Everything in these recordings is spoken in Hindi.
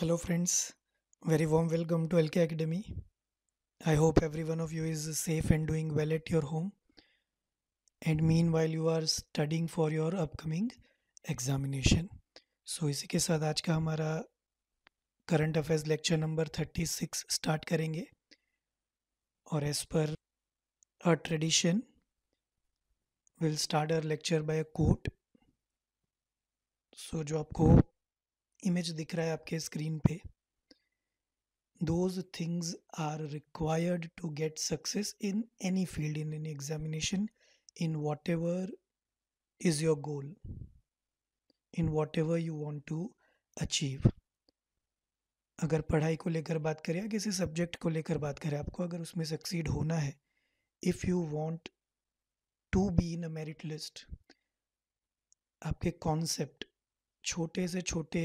Hello friends very warm welcome to L K academy I hope every one of you is safe and doing well at your home and meanwhile you are studying for your upcoming examination so इसी के साथ आज का हमारा current affairs lecture number thirty six start करेंगे और as per a tradition will start our lecture by a quote so जो आपको इमेज दिख रहा है आपके स्क्रीन पे those things are required to get success in any field in any examination in whatever is your goal in whatever you want to achieve अगर पढ़ाई को लेकर बात करें या किसी सब्जेक्ट को लेकर बात करें आपको अगर उसमें सक्सीड होना है if you want to be in a merit list आपके कॉन्सेप्ट छोटे से छोटे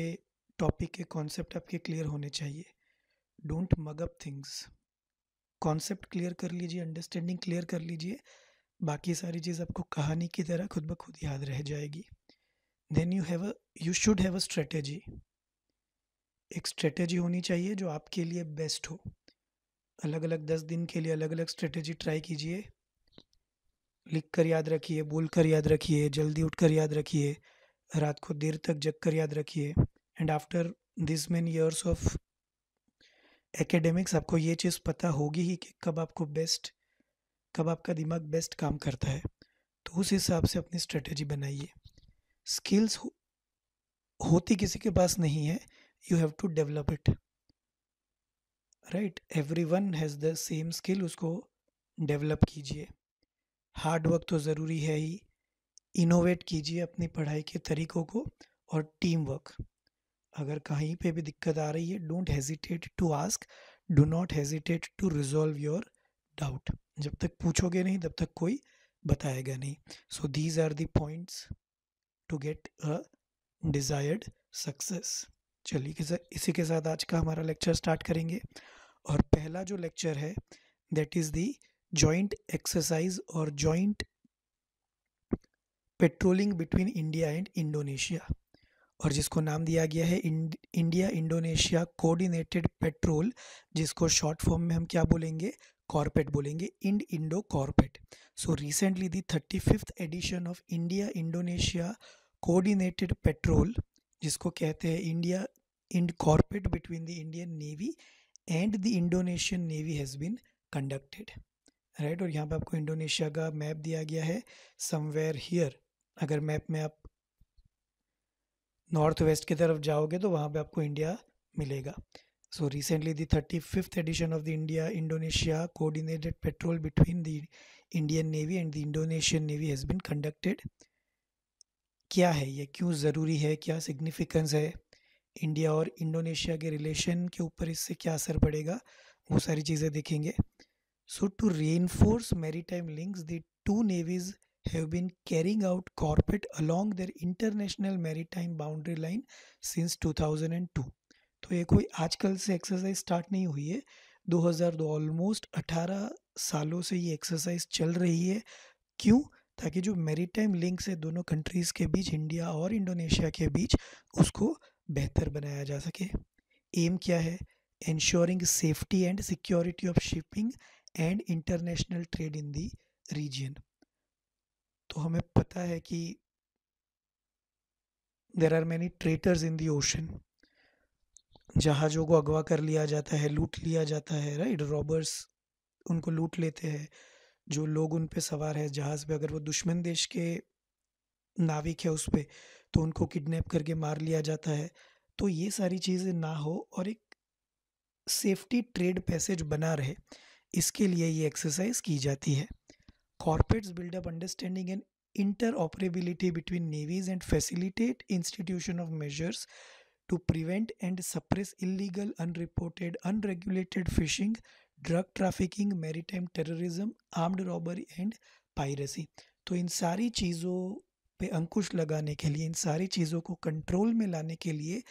टॉपिक के कॉन्सेप्ट आपके क्लियर होने चाहिए don't mug up things concept clear कर लीजिए अंडरस्टैंडिंग क्लियर कर लीजिए बाकी सारी चीज़ आपको कहानी की तरह खुद ब खुद याद रह जाएगी then you have a you should have a strategy एक स्ट्रेटेजी होनी चाहिए जो आपके लिए बेस्ट हो अलग अलग दस दिन के लिए अलग अलग स्ट्रेटेजी ट्राई कीजिए लिख कर याद रखिए बोल कर याद रखिए जल्दी उठ कर याद रखिए रात को देर तक जग कर याद रखिए and after this many years of academics आपको ये चीज़ पता होगी ही कि कब आपको बेस्ट कब आपका दिमाग बेस्ट काम करता है तो उस हिसाब से अपनी स्ट्रेटेजी बनाइए स्किल्स हो, होती किसी के पास नहीं है you have to develop it right every one has the same skill उसको डेवलप कीजिए हार्ड वर्क तो ज़रूरी है ही इनोवेट कीजिए अपनी पढ़ाई के तरीक़ों को और टीम वर्क अगर कहीं पे भी दिक्कत आ रही है don't hesitate to ask do not hesitate to resolve your doubt जब तक पूछोगे नहीं तब तक कोई बताएगा नहीं so these are the points to get a desired success चलिए इसी के साथ आज का हमारा लेक्चर स्टार्ट करेंगे और पहला जो लेक्चर है that is the joint exercise और joint patrolling between India and Indonesia और जिसको नाम दिया गया है इंडिया इंडोनेशिया कोऑर्डिनेटेड पेट्रोल जिसको शॉर्ट फॉर्म में हम क्या बोलेंगे कॉर्पेट बोलेंगे Ind Indo CORPAT so recently the thirty fifth edition of India Indonesia coordinated patrol जिसको कहते हैं India Ind CORPAT between the Indian navy and the Indonesian navy has been conducted right और यहाँ पे आपको इंडोनेशिया का मैप दिया गया है समवेयर हियर अगर मैप में आप नॉर्थ वेस्ट की तरफ जाओगे तो वहाँ पे आपको इंडिया मिलेगा so recently the thirty fifth edition of the India Indonesia coordinated patrol between the Indian navy and the Indonesian navy has been conducted क्या है ये क्यों ज़रूरी है क्या सिग्निफिकेंस है इंडिया और इंडोनेशिया के रिलेशन के ऊपर इससे क्या असर पड़ेगा वो सारी चीज़ें देखेंगे so to reinforce maritime links the two navies have been carrying out corporate along their international maritime boundary line since 2002 तो ये कोई आजकल से एक्सरसाइज स्टार्ट नहीं हुई है 2002 ऑलमोस्ट 18 सालों से ये एक्सरसाइज चल रही है क्यों ताकि जो मैरीटाइम लिंक्स है दोनों कंट्रीज़ के बीच इंडिया और इंडोनेशिया के बीच उसको बेहतर बनाया जा सके एम क्या है ensuring safety and security of shipping and international trade in the region तो हमें पता है कि there are many traitors in the ocean जहाज़ों को अगवा कर लिया जाता है लूट लिया जाता है राइट रॉबर्स उनको लूट लेते हैं जो लोग उन पे सवार है जहाज़ पे अगर वो दुश्मन देश के नाविक है उस पर तो उनको किडनैप करके मार लिया जाता है तो ये सारी चीज़ें ना हो और एक सेफ्टी ट्रेड पैसेज बना रहे इसके लिए ये एक्सरसाइज की जाती है Corporates build up understanding and interoperability between navies and facilitate institution of measures to prevent and suppress illegal, unreported, unregulated fishing, drug trafficking maritime terrorism armed robbery and piracy तो इन सारी चीज़ों पे अंकुश लगाने के लिए इन सारी चीज़ों को कंट्रोल में लाने के लिए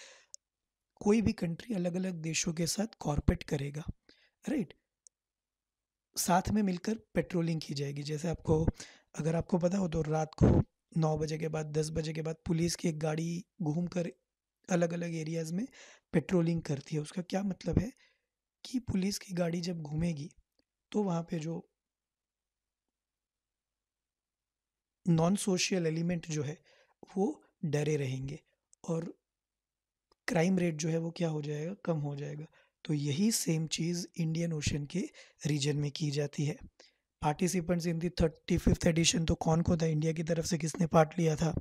कोई भी कंट्री अलग अलग देशों के साथ कॉरपेट करेगा राइट right? साथ में मिलकर पेट्रोलिंग की जाएगी जैसे आपको अगर आपको पता हो तो रात को नौ बजे के बाद दस बजे के बाद पुलिस की एक गाड़ी घूम कर अलग अलग एरियाज़ में पेट्रोलिंग करती है उसका क्या मतलब है कि पुलिस की गाड़ी जब घूमेगी तो वहाँ पे जो नॉन सोशल एलिमेंट जो है वो डरे रहेंगे और क्राइम रेट जो है वो क्या हो जाएगा कम हो जाएगा तो यही सेम चीज़ इंडियन ओशन के रीजन में की जाती है participants in the thirty fifth edition तो कौन कौन था इंडिया की तरफ से किसने पार्ट लिया था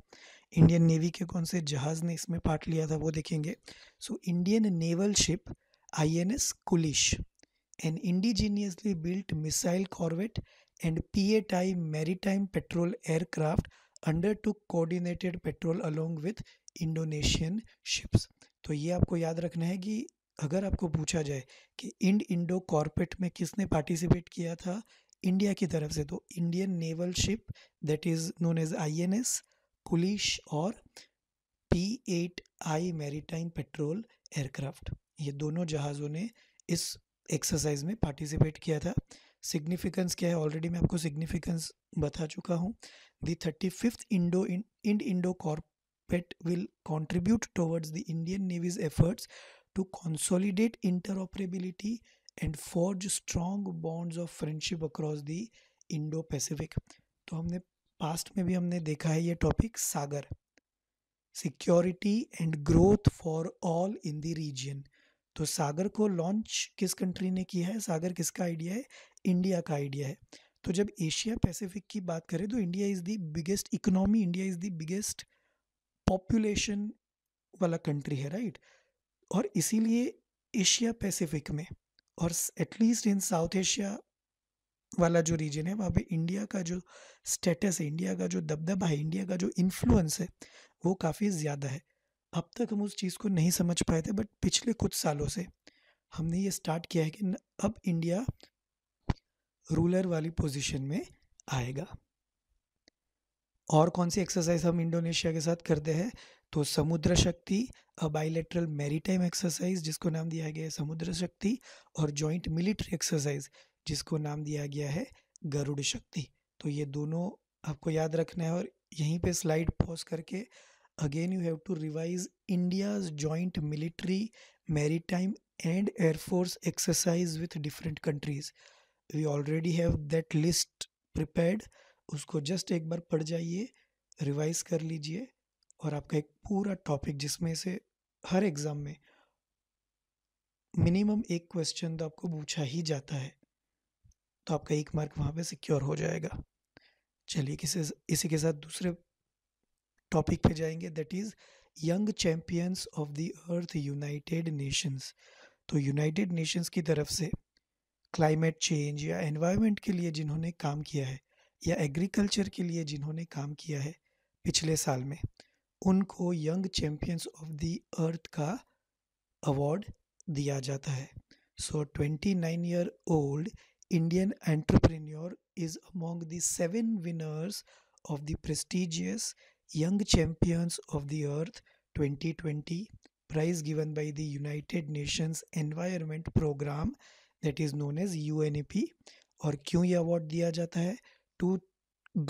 इंडियन नेवी के कौन से जहाज़ ने इसमें पार्ट लिया था वो देखेंगे so Indian naval ship I N S Kulish an indigenously built missile corvette maritime patrol aircraft undertook coordinated patrol along with Indonesian ships तो ये आपको याद रखना है कि अगर आपको पूछा जाए कि इंड इंडो कॉर्पेट में किसने पार्टिसिपेट किया था इंडिया की तरफ से तो Indian naval ship that is known as I N S Kulish और P eight I maritime patrol aircraft ये दोनों जहाज़ों ने इस एक्सरसाइज में पार्टिसिपेट किया था सिग्निफिकेंस क्या है ऑलरेडी मैं आपको सिग्निफिकेंस बता चुका हूँ the thirty fifth Indo Ind Indo CORPAT will contribute towards the Indian navy's efforts to consolidate interoperability and forge strong bonds of friendship across the Indo-Pacific. तो हमने पास्ट में भी हमने देखा है ये topic SAGAR security and growth for all in the region तो सागर को लॉन्च किस कंट्री ने किया है सागर किसका आइडिया है इंडिया का आइडिया है तो जब एशिया पैसिफिक की बात करें तो India is the biggest economy India is the biggest population वाला कंट्री है राइट right? और इसीलिए एशिया पैसिफिक में और एटलीस्ट इन साउथ एशिया वाला जो रीजन है वहाँ पे इंडिया का जो स्टेटस है इंडिया का जो दबदबा है इंडिया का जो इन्फ्लुएंस है वो काफ़ी ज़्यादा है अब तक हम उस चीज़ को नहीं समझ पाए थे बट पिछले कुछ सालों से हमने ये स्टार्ट किया है कि अब इंडिया रूलर वाली पोजीशन में आएगा और कौन सी एक्सरसाइज हम इंडोनेशिया के साथ करते हैं तो समुद्र शक्ति अ बाइलेटरल मैरीटाइम एक्सरसाइज जिसको नाम दिया गया है समुद्र शक्ति और जॉइंट मिलिट्री एक्सरसाइज जिसको नाम दिया गया है गरुड़ शक्ति तो ये दोनों आपको याद रखना है और यहीं पे स्लाइड पॉज करके again you have to revise India's joint military maritime and air force exercise with different countries we already have that list prepared उसको जस्ट एक बार पढ़ जाइए रिवाइज कर लीजिए और आपका एक पूरा टॉपिक जिसमें से हर एग्ज़ाम में मिनिमम एक क्वेश्चन तो आपको पूछा ही जाता है तो आपका एक मार्क वहाँ पे सिक्योर हो जाएगा चलिए किसी इसी के साथ दूसरे टॉपिक पे जाएंगे that is young champions of the earth United Nations तो यूनाइटेड नेशंस की तरफ से क्लाइमेट चेंज या एनवायरनमेंट के लिए जिन्होंने काम किया है या एग्रीकल्चर के लिए जिन्होंने काम किया है पिछले साल में उनको young champions of the earth का अवार्ड दिया जाता है so twenty nine year old Indian entrepreneur is among the seven winners of the prestigious young champions of the earth 2020 the United Nations environment programme Nations is known as U N E P और क्यों ये अवार्ड दिया जाता है to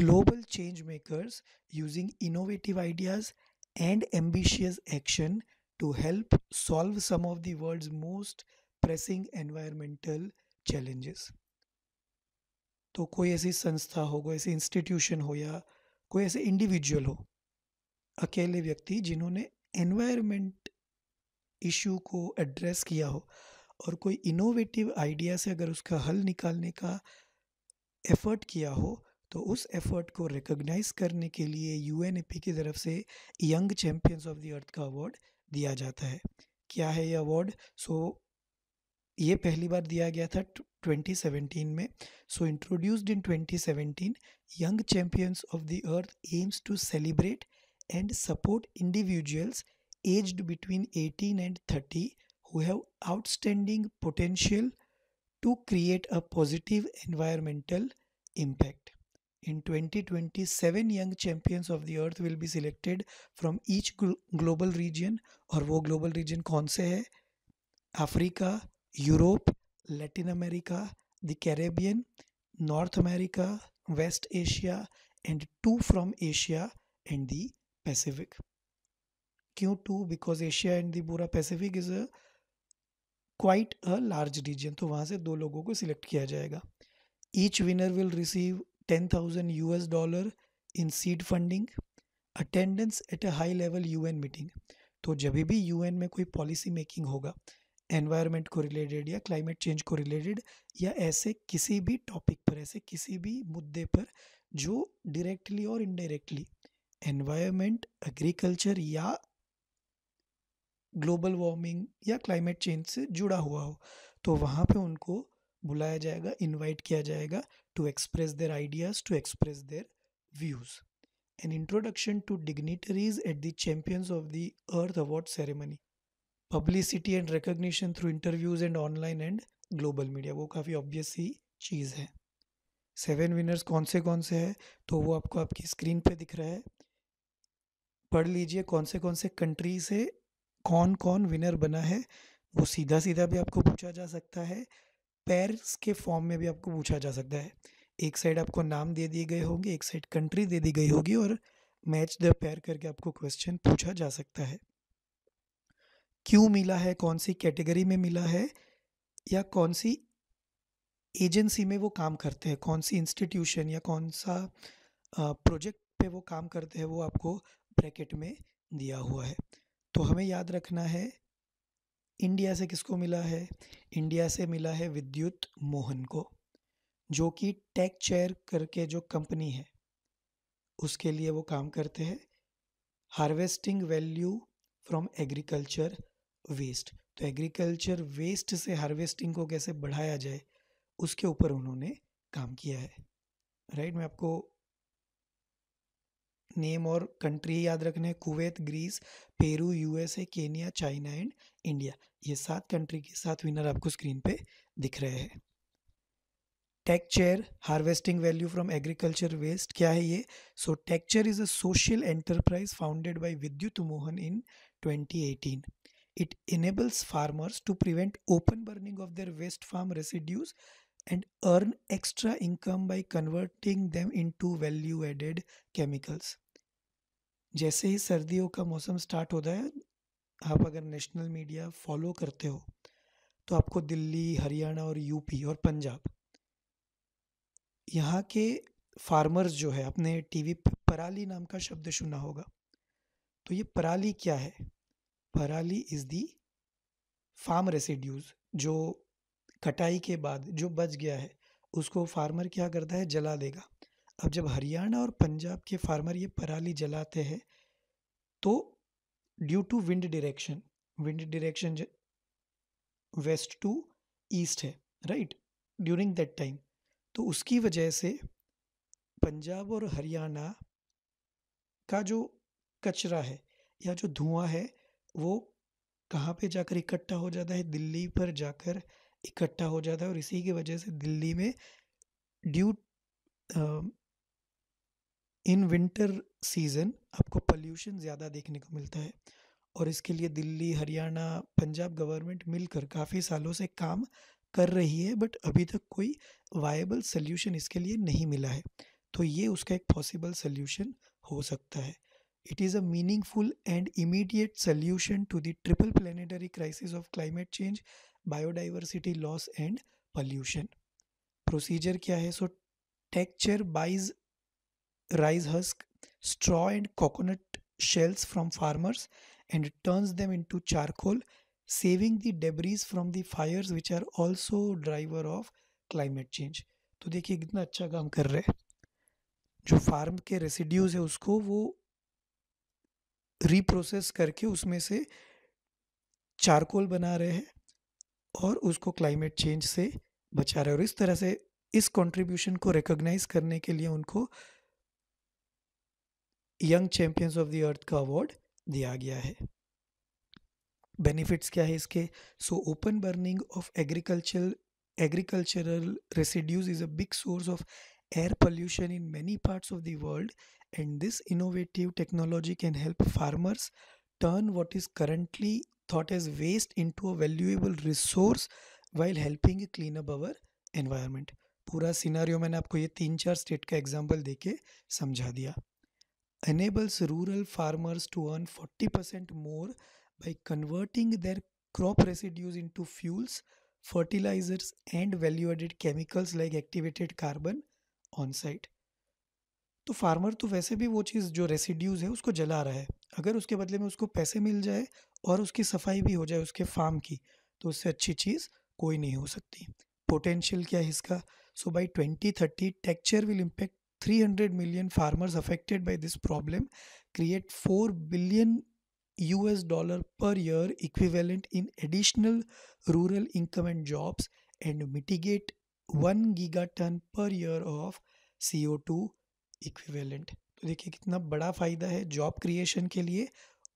global change makers using innovative ideas and ambitious action to help solve some of the world's most pressing environmental challenges. तो कोई ऐसी संस्था हो कोई ऐसी इंस्टीट्यूशन हो या कोई ऐसे इंडिविजुअल हो अकेले व्यक्ति जिन्होंने एनवायरमेंट इशू को एड्रेस किया हो और कोई इनोवेटिव आइडिया से अगर उसका हल निकालने का एफर्ट किया हो तो उस एफर्ट को रिकॉग्नाइज करने के लिए यू की तरफ से young champions of the earth का अवार्ड दिया जाता है क्या है ये अवार्ड सो ये पहली बार दिया गया था 2017 में so introduced in 2017 young champions of the earth aims to celebrate and support individuals aged between 18 and 30 who have outstanding potential to create a positive environmental impact In 2020, seven young champions of the earth will be selected from each global region और वो global region कौन से है Africa, Europe, Latin America, the Caribbean, North America, West Asia and two from Asia and the Pacific. क्यों two because Asia and the पूरा Pacific is a quite a large region तो वहाँ से दो लोगों को सिलेक्ट किया जाएगा each winner will receive 10,000 US dollar in seed funding attendance at a high level UN meeting तो जब भी यूएन में कोई पॉलिसी मेकिंग होगा एनवायरनमेंट को रिलेटेड या क्लाइमेट चेंज को रिलेटेड या ऐसे किसी भी टॉपिक पर ऐसे किसी भी मुद्दे पर जो डायरेक्टली और इनडायरेक्टली एनवायरनमेंट एग्रीकल्चर या ग्लोबल वार्मिंग या क्लाइमेट चेंज से जुड़ा हुआ हो तो वहाँ पे उनको बुलाया जाएगा इनवाइट किया जाएगा to express their ideas, to express their views. An introduction to dignitaries at the Champions of the Earth Award ceremony. Publicity and recognition through interviews and online and global media वो काफ़ी ऑब्वियस सी चीज़ है सेवन विनर्स कौन से कौन से हैं तो वो आपको आपकी स्क्रीन पे दिख रहा है पढ़ लीजिए कौन से कौन से कंट्री से कौन कौन विनर बना है वो सीधा सीधा भी आपको पूछा जा सकता है पेयर्स के फॉर्म में भी आपको पूछा जा सकता है एक साइड आपको नाम दे दिए गए होंगे एक साइड कंट्री दे दी गई होगी और मैच द पेयर करके आपको क्वेश्चन पूछा जा सकता है क्यों मिला है कौन सी कैटेगरी में मिला है या कौन सी एजेंसी में वो काम करते हैं कौन सी इंस्टीट्यूशन या कौन सा प्रोजेक्ट पे वो काम करते हैं वो आपको ब्रैकेट में दिया हुआ है तो हमें याद रखना है इंडिया से किसको मिला है इंडिया से मिला है विद्युत मोहन को जो कि टेक चेयर करके जो कंपनी है उसके लिए वो काम करते हैं harvesting value from agriculture waste तो एग्रीकल्चर वेस्ट से हार्वेस्टिंग को कैसे बढ़ाया जाए उसके ऊपर उन्होंने काम किया है राइट right? मैं आपको नेम और कंट्री याद रखने हैं Kuwait Greece Peru USA Kenya China and India ये सात कंट्री के सात विनर आपको स्क्रीन पे दिख रहे हैं Takachar harvesting value from agriculture waste क्या है ये so Takachar is a social enterprise founded by Vidyut Mohan in 2018 it enables farmers to prevent open burning of their waste farm residues and earn extra income by converting them into value added chemicals. जैसे ही सर्दियों का मौसम स्टार्ट होता है आप अगर नेशनल मीडिया फॉलो करते हो तो आपको दिल्ली हरियाणा और यूपी और पंजाब यहाँ के फार्मर्स जो है अपने टीवी पर पराली नाम का शब्द सुना होगा तो ये पराली क्या है पराली इज़ दी फार्म रेसिड्यूज़ जो कटाई के बाद जो बच गया है उसको फार्मर क्या करता है जला देगा अब जब हरियाणा और पंजाब के फार्मर ये पराली जलाते हैं तो due to wind direction wind direction west to east है राइट ड्यूरिंग दैट टाइम तो उसकी वजह से पंजाब और हरियाणा का जो कचरा है या जो धुआं है वो कहाँ पे जाकर इकट्ठा हो जाता है दिल्ली पर जाकर इकट्ठा हो जाता है और इसी की वजह से दिल्ली में ड्यू इन विंटर सीज़न आपको पल्यूशन ज़्यादा देखने को मिलता है और इसके लिए दिल्ली हरियाणा पंजाब गवर्नमेंट मिलकर काफ़ी सालों से काम कर रही है बट अभी तक कोई वायबल सल्यूशन इसके लिए नहीं मिला है तो ये उसका एक पॉसिबल सल्यूशन हो सकता है it is a meaningful and immediate solution to the triple planetary crisis of climate change biodiversity loss and pollution procedure क्या है so Takachar buys rice husk straw and coconut shells from farmers and turns them into charcoal saving the debris from the fires which are also driver of climate change तो देखिए कितना अच्छा काम कर रहे हैं जो फार्म के रेसिड्यूज है उसको वो रीप्रोसेस करके उसमें से चारकोल बना रहे हैं और उसको क्लाइमेट चेंज से बचा रहे और इस तरह से इस कंट्रीब्यूशन को रिकॉग्नाइज करने के लिए उनको young champions of the earth का अवार्ड दिया गया है बेनिफिट्स क्या है इसके so open burning of agriculture agricultural residues is a big source of air pollution in many parts of the world and this innovative technology can help farmers turn what is currently thought as waste into a valuable resource while helping clean up our environment. पूरा सिनारियो मैंने आपको ये तीन चार स्टेट का एग्जाम्पल दे के समझा दिया enables rural farmers to earn forty percent more by converting their crop residues into fuels fertilisers and value added chemicals like activated carbon on site तो फार्मर तो वैसे भी वो चीज़ जो रेसिड्यूज है उसको जला रहा है अगर उसके बदले में उसको पैसे मिल जाए और उसकी सफाई भी हो जाए उसके फार्म की तो उससे अच्छी चीज़ कोई नहीं हो सकती पोटेंशियल क्या है इसका so by twenty thirty Takachar will impact three hundred million farmers affected by this problem create four billion U S dollar per year equivalent in additional rural income and jobs and mitigate one giga ton per year of C O two equivalent देखिए कितना बड़ा फ़ायदा है जॉब क्रिएशन के लिए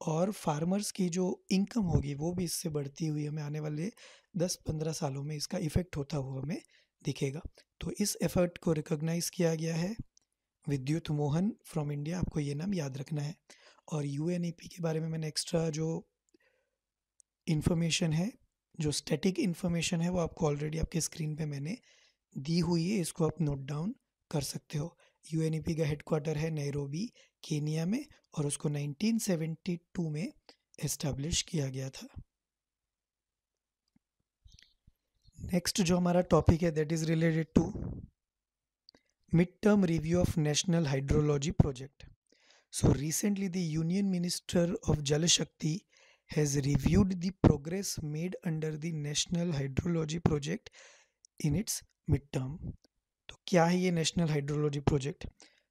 और फार्मर्स की जो इनकम होगी वो भी इससे बढ़ती हुई हमें आने वाले दस पंद्रह सालों में इसका इफ़ेक्ट होता हुआ हमें दिखेगा तो इस एफर्ट को रिकॉग्नाइज़ किया गया है विद्युत मोहन फ्रॉम इंडिया आपको ये नाम याद रखना है और यू के बारे में मैंने एक्स्ट्रा जो इन्फॉर्मेशन है जो स्टैटिक इन्फॉर्मेशन है वो आपको ऑलरेडी आपके स्क्रीन पे मैंने दी हुई है इसको आप नोट डाउन कर सकते हो यू का हेडक्वार्टर है नैरोबी केनिया में और उसको 1972 में एस्टैब्लिश किया गया था नेक्स्ट जो हमारा टॉपिक है that is related to mid term review of national hydrology project so recently the union minister of Jal Shakti has reviewed the progress made under the national hydrology project in its mid term क्या है ये नेशनल हाइड्रोलॉजी प्रोजेक्ट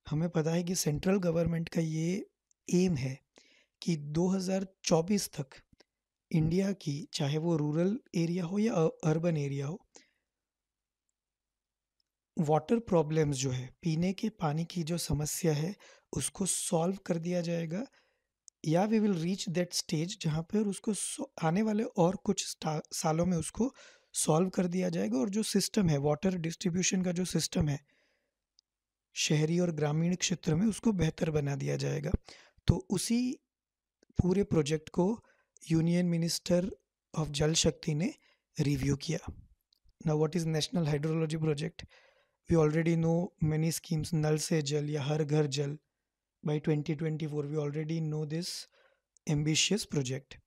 हमें पता है कि सेंट्रल गवर्नमेंट का ये एम है कि 2024 तक इंडिया की चाहे वो रूरल एरिया हो या अर्बन एरिया हो वाटर प्रॉब्लम्स जो है पीने के पानी की जो समस्या है उसको सॉल्व कर दिया जाएगा या we will reach that stage जहाँ पर उसको आने वाले और कुछ सालों में उसको सॉल्व कर दिया जाएगा और जो सिस्टम है वाटर डिस्ट्रीब्यूशन का जो सिस्टम है शहरी और ग्रामीण क्षेत्र में उसको बेहतर बना दिया जाएगा तो उसी पूरे प्रोजेक्ट को यूनियन मिनिस्टर ऑफ जल शक्ति ने रिव्यू किया ना what is national hydrology project we already know many schemes Nal Se Jal या Har Ghar Jal twenty four we already know this ambitious project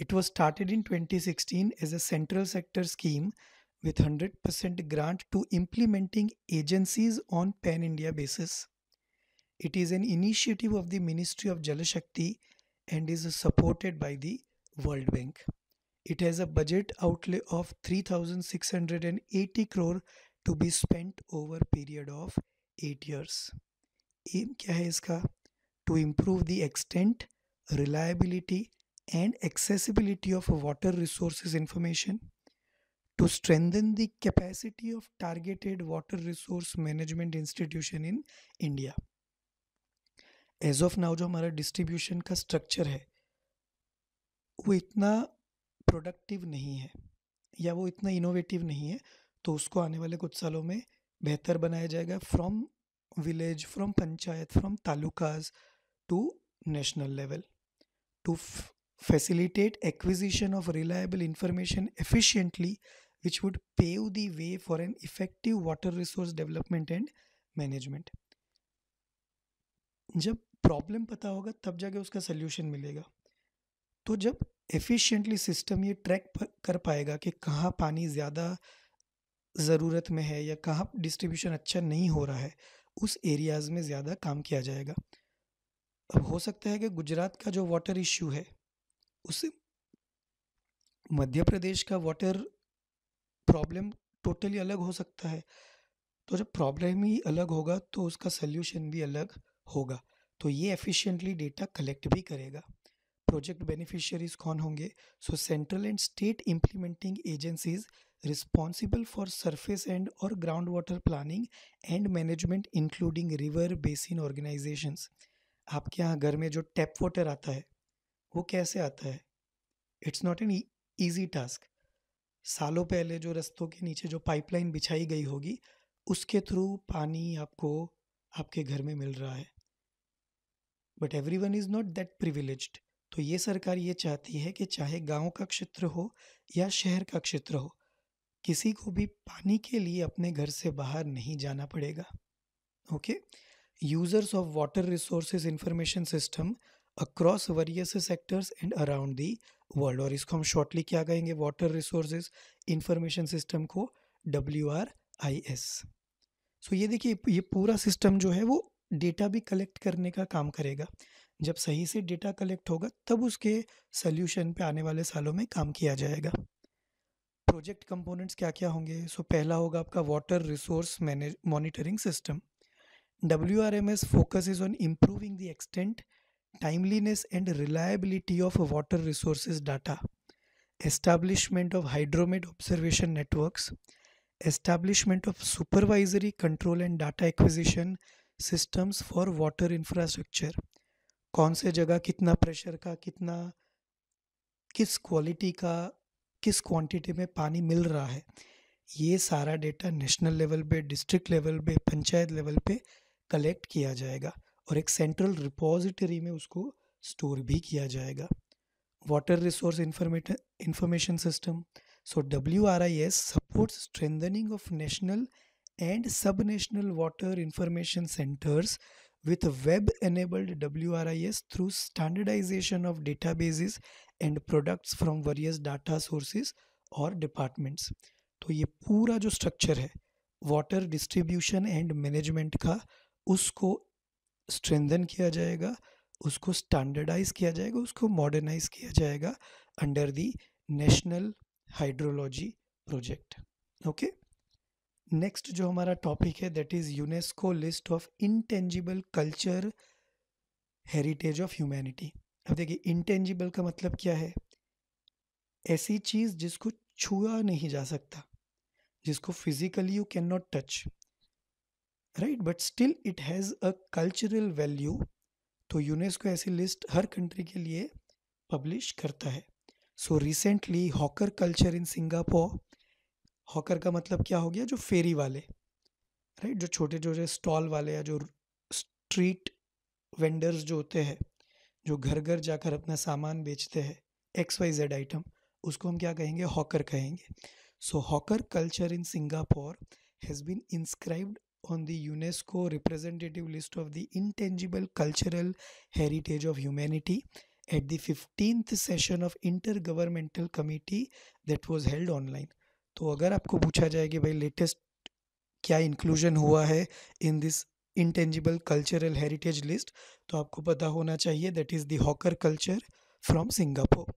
It was started in 2016 as a central sector scheme with 100% grant to implementing agencies on pan India basis. It is an initiative of the Ministry of Jal Shakti and is supported by the World Bank. It has a budget outlay of 3680 crore to be spent over period of 8 years. aim क्या है इसका? To improve the extent, reliability and accessibility of water resources information to strengthen the capacity of targeted water resource management institution in India. As of now जो हमारा डिस्ट्रीब्यूशन का स्ट्रक्चर है वो इतना प्रोडक्टिव नहीं है या वो इतना इनोवेटिव नहीं है तो उसको आने वाले कुछ सालों में बेहतर बनाया जाएगा from village from panchayat from talukas to national level to facilitate acquisition of reliable information efficiently which would pave the way for an effective water resource development and management जब प्रॉब्लम पता होगा तब जाके उसका सल्यूशन मिलेगा तो जब एफिशिएंटली सिस्टम ये ट्रैक कर पाएगा कि कहाँ पानी ज़्यादा ज़रूरत में है या कहाँ डिस्ट्रीब्यूशन अच्छा नहीं हो रहा है उस एरियाज़ में ज़्यादा काम किया जाएगा अब हो सकता है कि गुजरात का जो वाटर इश्यू है उस मध्य प्रदेश का वाटर प्रॉब्लम टोटली अलग हो सकता है तो जब प्रॉब्लम ही अलग होगा तो उसका सल्यूशन भी अलग होगा तो ये एफिशिएंटली डेटा कलेक्ट भी करेगा प्रोजेक्ट बेनिफिशियरीज कौन होंगे so central and state implementing agencies responsible for surface and और ground water planning and management including river basin organisations आपके यहाँ घर में जो टैप वाटर आता है वो कैसे आता है it's not an easy task सालों पहले जो रस्तों के नीचे जो पाइपलाइन बिछाई गई होगी उसके थ्रू पानी आपको आपके घर में मिल रहा है but everyone is not that privilege तो ये सरकार ये चाहती है कि चाहे गांव का क्षेत्र हो या शहर का क्षेत्र हो किसी को भी पानी के लिए अपने घर से बाहर नहीं जाना पड़ेगा okay users of water resources information system across various sectors and around the world और इसको हम शॉर्टली क्या कहेंगे वाटर रिसोर्सेज इंफॉर्मेशन सिस्टम को W R I S so ये देखिए ये पूरा सिस्टम जो है वो डेटा भी कलेक्ट करने का काम करेगा जब सही से डेटा कलेक्ट होगा तब उसके सल्यूशन पे आने वाले सालों में काम किया जाएगा प्रोजेक्ट कंपोनेंट्स क्या क्या होंगे सो so, पहला होगा आपका water resource manage monitoring system W R M S focus is on improving the extent timeliness and reliability of water resources data, establishment of hydromet observation networks, establishment of supervisory control and data acquisition systems for water infrastructure, कौन से जगह कितना प्रेशर का कितना किस क्वालिटी का किस क्वांटिटी में पानी मिल रहा है ये सारा डेटा नेशनल लेवल पे डिस्ट्रिक्ट लेवल पे पंचायत लेवल पे कलेक्ट किया जाएगा और एक सेंट्रल रिपोजिटरी में उसको स्टोर भी किया जाएगा water resource information system so W R I S support strengthening of national and sub national water information centres with web enabled W R I S through standardisation of data bases and products from various data sources और डिपार्टमेंट्स तो ये पूरा जो स्ट्रक्चर है वाटर डिस्ट्रीब्यूशन एंड मैनेजमेंट का उसको स्ट्रेंथन किया जाएगा उसको स्टैंडर्डाइज किया जाएगा उसको मॉडर्नाइज किया जाएगा under the national hydrology project okay next जो हमारा टॉपिक है that is UNESCO list of intangible culture heritage of humanity अब देखिए इनटेंजिबल का मतलब क्या है ऐसी चीज़ जिसको छुआ नहीं जा सकता जिसको physically you can not touch right but still it has a cultural value तो यूनेस्को ऐसी लिस्ट हर कंट्री के लिए पब्लिश करता है so recently hawker culture in Singapore hawker का मतलब क्या हो गया जो फेरी वाले राइट right? जो छोटे छोटे स्टॉल वाले या जो स्ट्रीट वेंडर्स जो होते हैं जो घर घर जाकर अपना सामान बेचते हैं एक्स वाई जेड आइटम उसको हम क्या कहेंगे हॉकर कहेंगे so hawker culture in Singapore has been inscribed on the UNESCO representative list of the intangible cultural heritage of humanity at the 15th session of intergovernmental committee that was held online तो अगर आपको पूछा जाए कि भाई लेटेस्ट क्या इंक्लूजन हुआ है in this intangible cultural heritage list तो आपको पता होना चाहिए that is the hawker culture from Singapore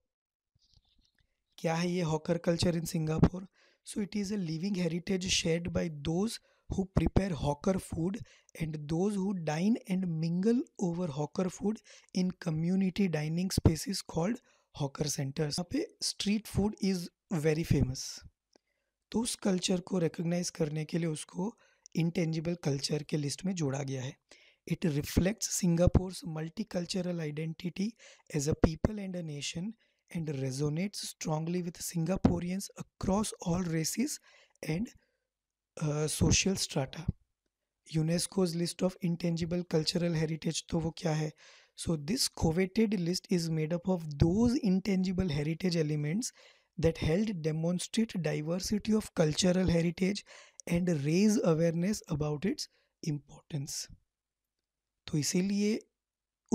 क्या है ये hawker culture in Singapore so it is a living heritage shared by those who prepare hawker food and those who dine and mingle over hawker food in community dining spaces called hawker centers यहाँ पे street food is very famous to us culture ko recognize karne ke liye usko intangible culture ke list mein joda gaya hai it reflects singapore's multicultural identity as a people and a nation and resonates strongly with Singaporeans across all races and social strata UNESCO's list of intangible cultural heritage तो वो क्या है so this coveted list is made up of those intangible heritage elements that help demonstrate diversity of cultural heritage and raise awareness about its importance तो इसीलिए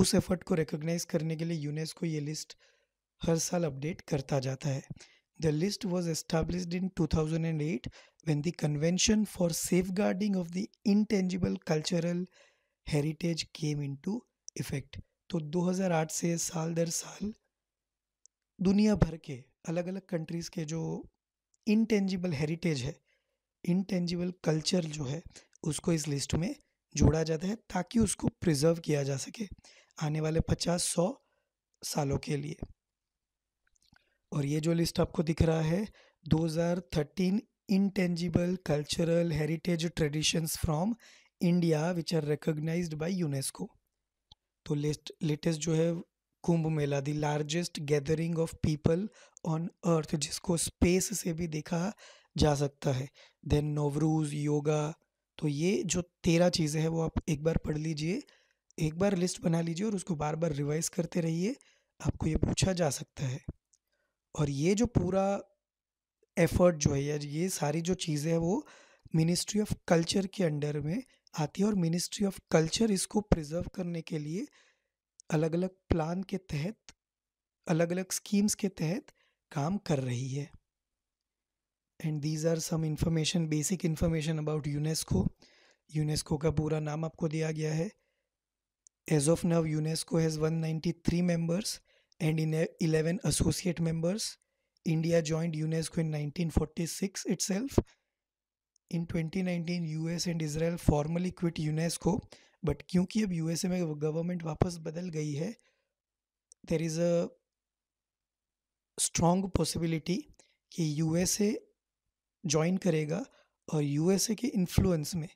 उस एफर्ट को रिकोगनाइज करने के लिए यूनेस्को ये लिस्ट हर साल अपडेट करता जाता है The list was established in 2008 when the Convention for Safeguarding of the Intangible Cultural Heritage came into effect. तो 2008 से साल दर साल दुनिया भर के अलग अलग कंट्रीज़ के जो इनटेंजिबल हेरिटेज है इनटेंजिबल कल्चर जो है उसको इस लिस्ट में जोड़ा जाता है ताकि उसको प्रिजर्व किया जा सके आने वाले पचास सौ सालों के लिए और ये जो लिस्ट आपको दिख रहा है 2013 intangible cultural heritage traditions from India which are recognized by UNESCO तो लिस्ट लेटेस्ट जो है Kumbh Mela the largest gathering of people on earth जिसको स्पेस से भी देखा जा सकता है देन नवरूज योगा तो ये जो तेरह चीज़ें हैं वो आप एक बार पढ़ लीजिए एक बार लिस्ट बना लीजिए और उसको बार बार रिवाइज करते रहिए आपको ये पूछा जा सकता है और ये जो पूरा एफर्ट जो है ये सारी जो चीज़ें हैं वो मिनिस्ट्री ऑफ कल्चर के अंडर में आती है और मिनिस्ट्री ऑफ कल्चर इसको प्रिजर्व करने के लिए अलग अलग प्लान के तहत अलग अलग स्कीम्स के तहत काम कर रही है and these are some information basic information about UNESCO UNESCO का पूरा नाम आपको दिया गया है as of now UNESCO has one three members and in 11 associate members. India joined UNESCO in 1946 itself. In 2019, US and Israel formally quit UNESCO but क्योंकि अब यूएसए में गवर्नमेंट वापस बदल गई है there is a strong possibility कि यूएसए ज्वाइन करेगा और यूएसए के इन्फ्लुएंस में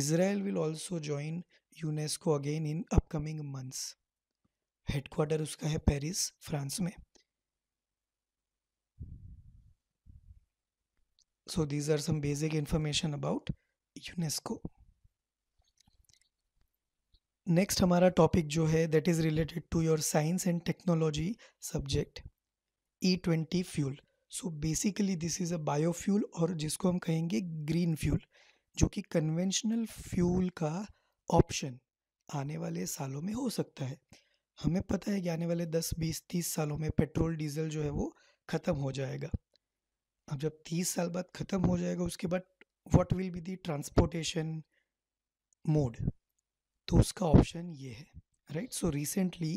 Israel will also join UNESCO again in upcoming months headquarter उसका है पेरिस फ्रांस में so these are some basic information about UNESCO next हमारा टॉपिक जो है that is related to your science and technology subject E twenty fuel so basically this is a bio fuel और जिसको हम कहेंगे ग्रीन फ्यूल जो कि कन्वेंशनल फ्यूल का ऑप्शन आने वाले सालों में हो सकता है हमें पता है कि आने वाले दस बीस तीस सालों में पेट्रोल डीजल जो है वो ख़त्म हो जाएगा अब जब तीस साल बाद ख़त्म हो जाएगा उसके बाद what will be the transportation mode तो उसका ऑप्शन ये है right so recently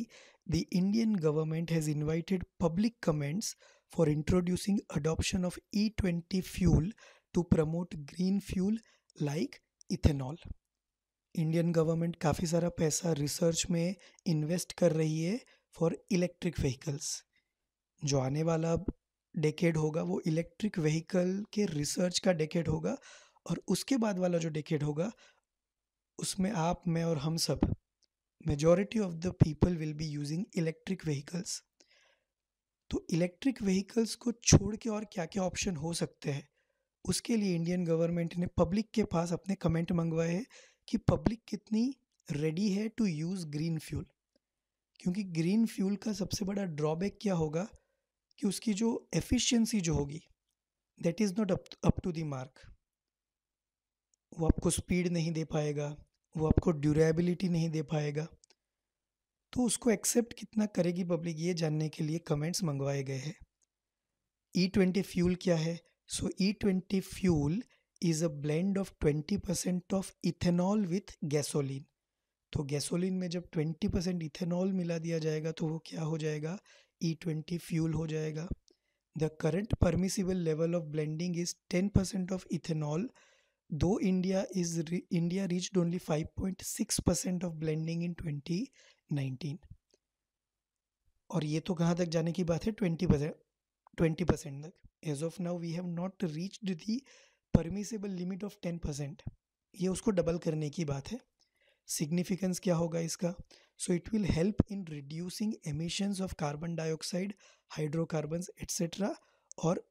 the Indian government has invited public comments for introducing adoption of E twenty fuel to promote green fuel like ethanol Indian government काफ़ी सारा पैसा रिसर्च में इन्वेस्ट कर रही है फॉर इलेक्ट्रिक व्हीकल्स जो आने वाला डेकेड होगा वो इलेक्ट्रिक व्हीकल के रिसर्च का डेकेड होगा और उसके बाद वाला जो डेकेड होगा उसमें आप मैं और हम सब majority of the people will be using electric vehicles तो इलेक्ट्रिक व्हीकल्स को छोड़ के और क्या क्या ऑप्शन हो सकते हैं उसके लिए इंडियन गवर्नमेंट ने पब्लिक के पास अपने कमेंट मंगवाए हैं कि पब्लिक कितनी रेडी है टू यूज़ ग्रीन फ्यूल क्योंकि ग्रीन फ्यूल का सबसे बड़ा ड्रॉबैक क्या होगा कि उसकी जो एफिशिएंसी जो होगी that is not up to the mark वो आपको स्पीड नहीं दे पाएगा वो आपको ड्यूरेबिलिटी नहीं दे पाएगा तो उसको एक्सेप्ट कितना करेगी पब्लिक ये जानने के लिए कमेंट्स मंगवाए गए हैं ई ट्वेंटी फ्यूल क्या है so E twenty fuel is a blend of twenty percent of ethanol with gasoline तो गैसोलिन में जब ट्वेंटी परसेंट इथेनॉल मिला दिया जाएगा तो वो क्या हो जाएगा ई ट्वेंटी फ्यूल हो जाएगा the current permissible level of blending is ten percent of ethanol though India is India reached only five point six percent of blending in twenty nineteen और ये तो कहाँ तक जाने की बात है ट्वेंटी परसेंट ट्वेंटी परसेंट तक as of now we have not reached the permissible limit of ten percent ये उसको डबल करने की बात है सिग्निफिकेंस क्या होगा इसका so it will help in reducing emissions of carbon dioxide hydrocarbons etcetera और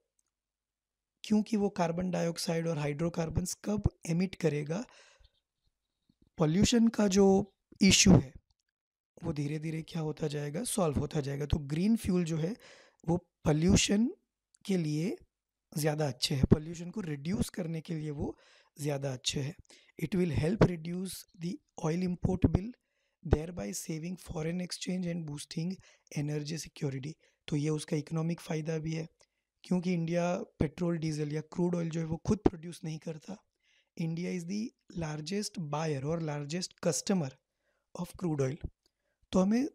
क्योंकि वो कार्बन डाइऑक्साइड और हाइड्रोकार्बन्स कब एमिट करेगा पॉल्यूशन का जो इश्यू है वो धीरे धीरे क्या होता जाएगा सॉल्व होता जाएगा तो ग्रीन फ्यूल जो है वो पॉल्यूशन के लिए ज़्यादा अच्छे हैं पोल्यूशन को रिड्यूस करने के लिए वो ज़्यादा अच्छे है it will help reduce the oil import bill there by saving foreign exchange and boosting energy security तो ये उसका इकोनॉमिक फ़ायदा भी है क्योंकि इंडिया पेट्रोल डीजल या क्रूड ऑयल जो है वो खुद प्रोड्यूस नहीं करता India is the largest buyer और largest customer of crude oil तो हमें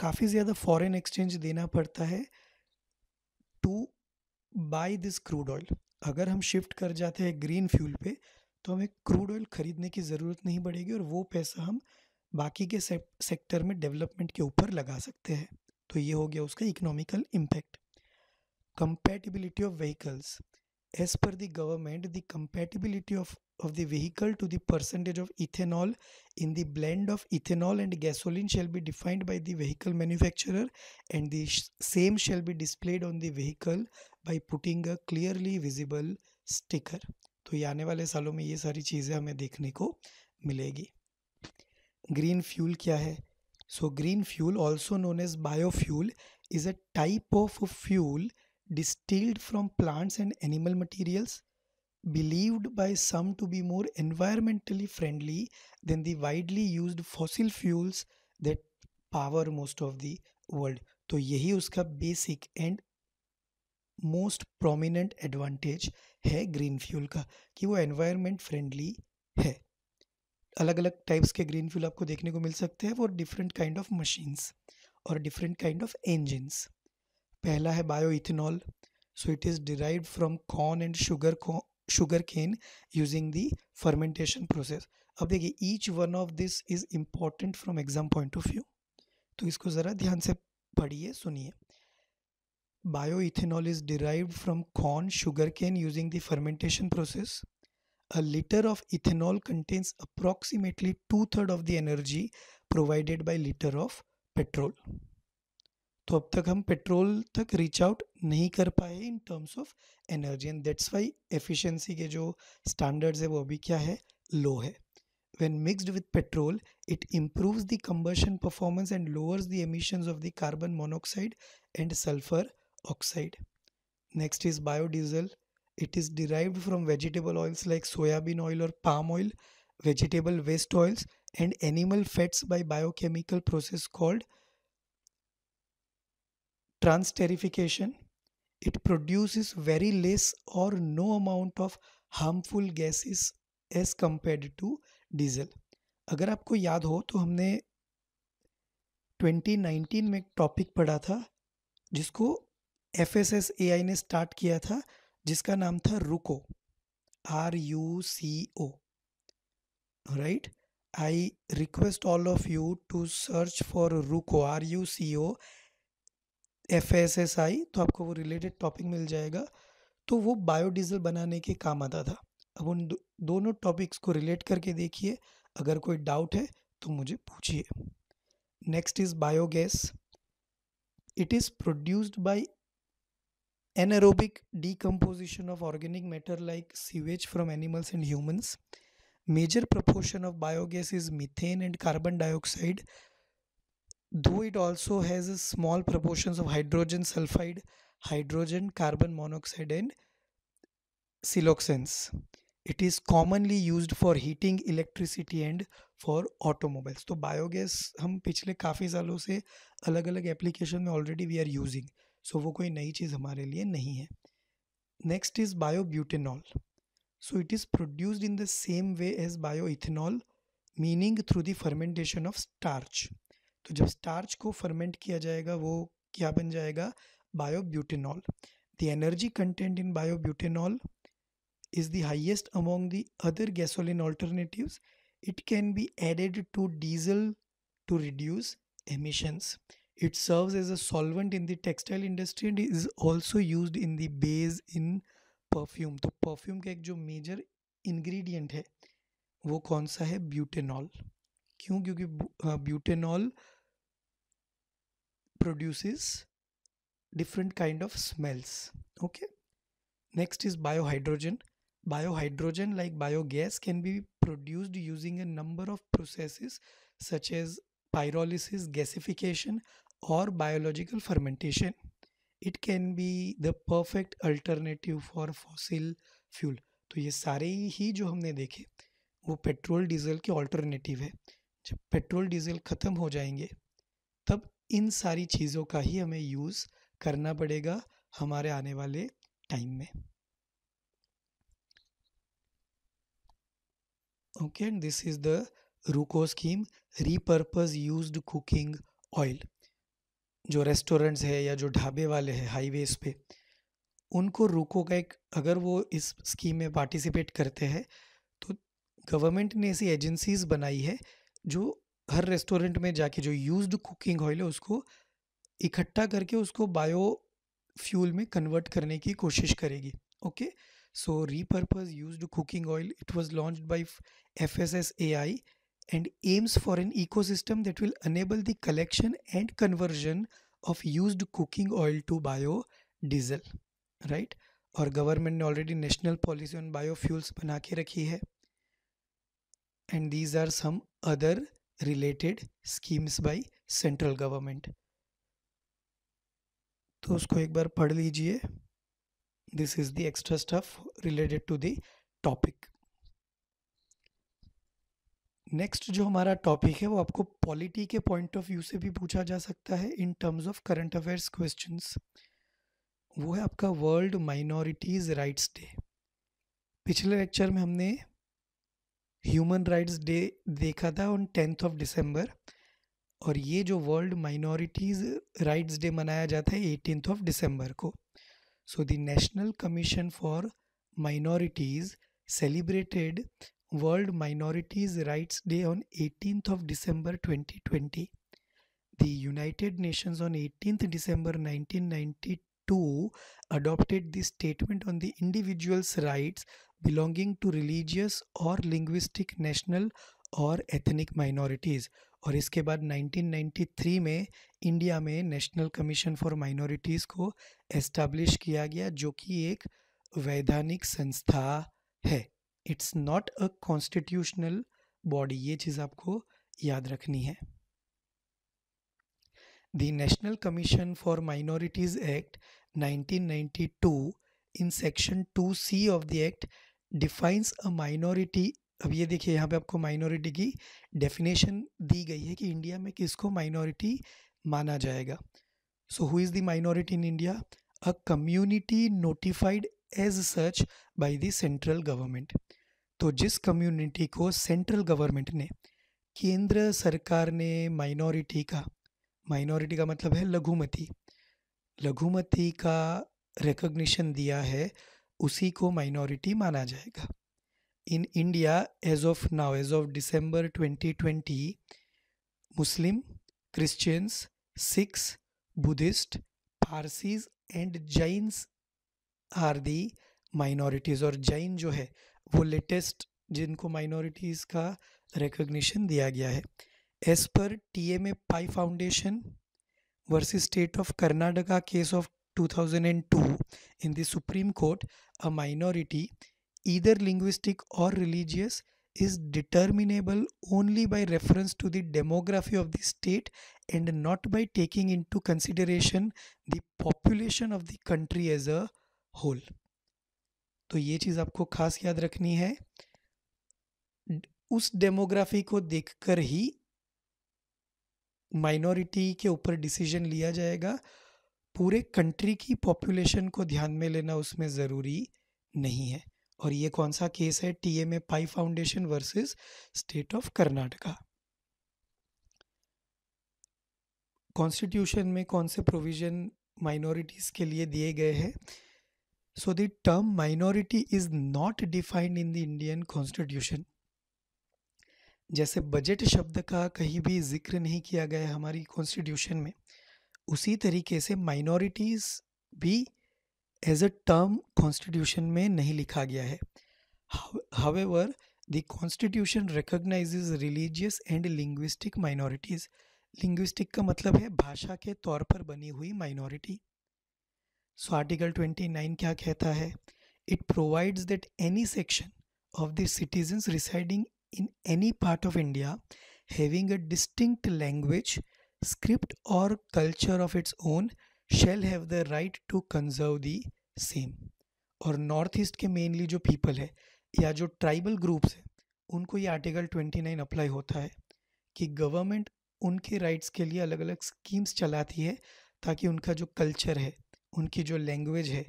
काफ़ी ज़्यादा फॉरेन एक्सचेंज देना पड़ता है to buy this crude oil अगर हम शिफ्ट कर जाते हैं ग्रीन फ्यूल पे तो हमें क्रूड ऑयल ख़रीदने की ज़रूरत नहीं पड़ेगी और वो पैसा हम बाकी के से, सेक्टर में डेवलपमेंट के ऊपर लगा सकते हैं तो ये हो गया उसका economical impact compatibility of vehicles as per the government the compatibility of of the vehicle to the percentage of ethanol in the blend of ethanol and gasoline shall be defined by the vehicle manufacturer and the same shall be displayed on the vehicle by putting a clearly visible sticker तो ये आने वाले सालों में ये सारी चीज़ें हमें देखने को मिलेगी ग्रीन फ्यूल क्या है so green fuel also known as biofuel is a type of fuel distilled from plants and animal materials believed by some to be more environmentally friendly than the widely used fossil fuels that power most of the world तो यही उसका basic and most prominent advantage है ग्रीन फ्यूल का कि वो एनवायरनमेंट फ्रेंडली है अलग अलग टाइप्स के ग्रीन फ्यूल आपको देखने को मिल सकते हैं for different kind of machines और डिफरेंट काइंड ऑफ इंजिनस पहला है bioethanol so it is derive from corn and sugar sugarcane using the fermentation process अब देखिए each one of this is important from exam point of view तो इसको ज़रा ध्यान से पढ़िए सुनिए bioethanol is derive from corn sugarcane using the fermentation process a litre of ethanol contains approximately to third of the energy provided by litre of petrol तो अब तक हम पेट्रोल तक रीच आउट नहीं कर पाए in terms of energy and that's why efficiency के जो स्टैंडर्ड्स है वो अभी क्या है लो है when mixed with petrol it improves the combustion performance and lowers the emission of the carbon monoxide and sulphur oxide next is biodiesel it is derived from vegetable oils like soybean oil और palm oil vegetable waste oils and animal fats by biochemical process called transterification it produces very less or no amount of harmful gases as compared to diesel अगर आपको याद हो तो हमने 2019 में एक टॉपिक पढ़ा था जिसको F S S A I ने स्टार्ट किया था जिसका नाम था RUCO R U C O right I request all of you to search for RUCO R U C O F S S I तो आपको वो रिलेटेड टॉपिक मिल जाएगा तो वो बायोडीजल बनाने के काम आता था अब उन दो, दोनों टॉपिक्स को रिलेट करके देखिए अगर कोई डाउट है तो मुझे पूछिए next is biogas it is produced by anaerobic decomposition of organic matter like sewage from animals and humans major proportion of biogas is methane and carbon dioxide though it also has a small proportions of hydrogen sulfide, hydrogen, carbon monoxide and siloxanes. It is commonly used for heating, electricity and for automobiles. तो बायोगैस हम पिछले काफ़ी सालों से अलग अलग एप्लीकेशन में already we are using so वो कोई नई चीज़ हमारे लिए नहीं है next is biobutanol so it is produced in the same way as bioethanol meaning through the fermentation of तो जब स्टार्च को फर्मेंट किया जाएगा वो क्या बन जाएगा biobutanol the energy content in biobutanol is the highest among the other gasoline alternative it can be added to diesel to reduce emissions it serve as a solvent in the textile industry and is also use in देश इन परफ्यूम तो परफ्यूम का एक जो मेजर इन्ग्रीडियंट है वो कौन सा है ब्यूटेनॉल क्यों क्योंकि butanol uh, produces different kind of smells okay next is biohydrogen biohydrogen like biogas can be produced using a number of processes such as pyrolysis gasification or biological fermentation it can be the perfect alternative for fossil fuel तो ये सारे ही जो हमने देखे वो पेट्रोल डीजल के ऑल्टरनेटिव है जब पेट्रोल डीजल ख़त्म हो जाएंगे तब इन सारी चीज़ों का ही हमें यूज़ करना पड़ेगा हमारे आने वाले टाइम में okay and this is the RUCO scheme repurpose use cooking oil जो रेस्टोरेंट्स है या जो ढाबे वाले हैं हाईवेज पे उनको रूको का एक अगर वो इस स्कीम में पार्टिसिपेट करते हैं तो गवर्नमेंट ने ऐसी एजेंसीज बनाई है जो हर रेस्टोरेंट में जाके जो यूज्ड कुकिंग ऑयल है उसको इकट्ठा करके उसको बायो फ्यूल में कन्वर्ट करने की कोशिश करेगी okay so repurpose use cooking oil it a launched and aims for an ecosystem that will enable the collection and conversion of use cooking oil to biodiesel right और गवर्नमेंट ने already national policy on biofuels बना के रखी है and these are some other related schemes by central government तो उसको एक बार पढ़ लीजिए this is the extra stuff related to the topic next जो हमारा टॉपिक है वो आपको पॉलिटी के पॉइंट ऑफ व्यू से भी पूछा जा सकता है in terms of current affairs questions वो है आपका वर्ल्ड माइनॉरिटीज़ राइट्स डे पिछले लेक्चर में हमने ह्यूमन राइट्स डे देखा था ऑन टेंथ ऑफ दिसंबर और ये जो वर्ल्ड माइनॉरिटीज़ राइट्स डे मनाया जाता है एटीनथ ऑफ दिसंबर को so the National Commission for Minorities celebrated World Minorities Rights Day on eighteenth of twenty twenty the United Nations on 18th December 1992 adopted the statement on the individual's rights belonging to religious और लिंग्विस्टिक नेशनल और एथनिक माइनॉरिटीज़ और इसके बाद 1993 में इंडिया में नेशनल कमीशन फॉर माइनॉरिटीज़ को एस्टाब्लिश किया गया जो कि एक वैधानिक संस्था है it's not a constitutional body ये चीज़ आपको याद रखनी है the National Commission for Minorities Act 1992 section two C of the act defines a minority अब ये देखिए यहाँ पे आपको माइनॉरिटी की डेफिनेशन दी गई है कि इंडिया में किसको माइनॉरिटी माना जाएगा so who is the minority in India a community notified as such by the central government तो जिस कम्युनिटी को सेंट्रल गवर्नमेंट ने केंद्र सरकार ने माइनॉरिटी का माइनॉरिटी का मतलब है लघुमती लघुमती का रिकग्निशन दिया है उसी को माइनॉरिटी माना जाएगा in India as of now as of December twenty twenty Muslim Christians six Buddhist Parsis and Jains are the minorities और जैन जो है वो लेटेस्ट जिनको माइनॉरिटीज़ का रिकग्निशन दिया गया है as per T M A Pai Foundation versus State of Karnataka case of 2002 in the Supreme Court, a minority, either linguistic or religious, is determinable only by reference to the demography of the state and not by taking into consideration the population of the country as a whole. तो ये चीज़ आपको खास याद रखनी है उस डेमोग्राफी को देखकर ही माइनॉरिटी के ऊपर डिसीजन लिया जाएगा पूरे कंट्री की पॉपुलेशन को ध्यान में लेना उसमें ज़रूरी नहीं है और ये कौन सा केस है T M A Pai Foundation versus State of Karnataka constitution में कौन से प्रोविजन माइनॉरिटीज़ के लिए दिए गए हैं so the term minority is not defined in the Indian constitution जैसे बजट शब्द का कहीं भी जिक्र नहीं किया गया है हमारी कॉन्स्टिट्यूशन में उसी तरीके से माइनॉरिटीज़ भी एज अ टर्म कॉन्स्टिट्यूशन में नहीं लिखा गया है however the constitution recognise religious and linguistic minorities linguistic का मतलब है भाषा के तौर पर बनी हुई माइनॉरिटी सो आर्टिकल 29 क्या कहता है it provides that any section of the citizens residing in any part of India having a distinct language script or culture of its own shall have the right to conserve the same और नॉर्थ ईस्ट के मेनली जो पीपल है या जो ट्राइबल ग्रुप्स हैं उनको ये आर्टिकल ट्वेंटी नाइन अप्लाई होता है कि गवर्नमेंट उनके राइट्स के लिए अलग अलग स्कीम्स चलाती है ताकि उनका जो कल्चर है उनकी जो लैंग्वेज है